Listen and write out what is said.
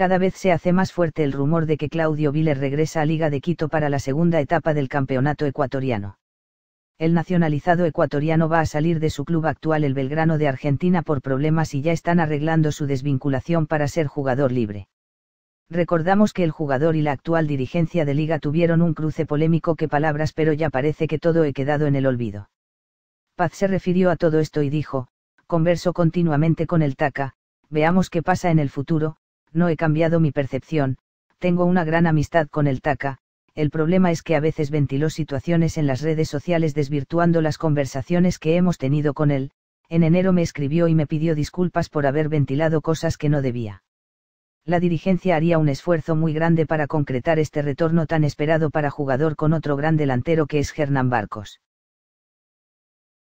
Cada vez se hace más fuerte el rumor de que Claudio Viler regresa a Liga de Quito para la segunda etapa del campeonato ecuatoriano. El nacionalizado ecuatoriano va a salir de su club actual el Belgrano de Argentina por problemas y ya están arreglando su desvinculación para ser jugador libre. Recordamos que el jugador y la actual dirigencia de liga tuvieron un cruce polémico que palabras, pero ya parece que todo he quedado en el olvido. Paz se refirió a todo esto y dijo, converso continuamente con el TACA, veamos qué pasa en el futuro, no he cambiado mi percepción, tengo una gran amistad con el TACA, el problema es que a veces ventiló situaciones en las redes sociales desvirtuando las conversaciones que hemos tenido con él, en enero me escribió y me pidió disculpas por haber ventilado cosas que no debía. La dirigencia haría un esfuerzo muy grande para concretar este retorno tan esperado para jugador con otro gran delantero que es Hernán Barcos.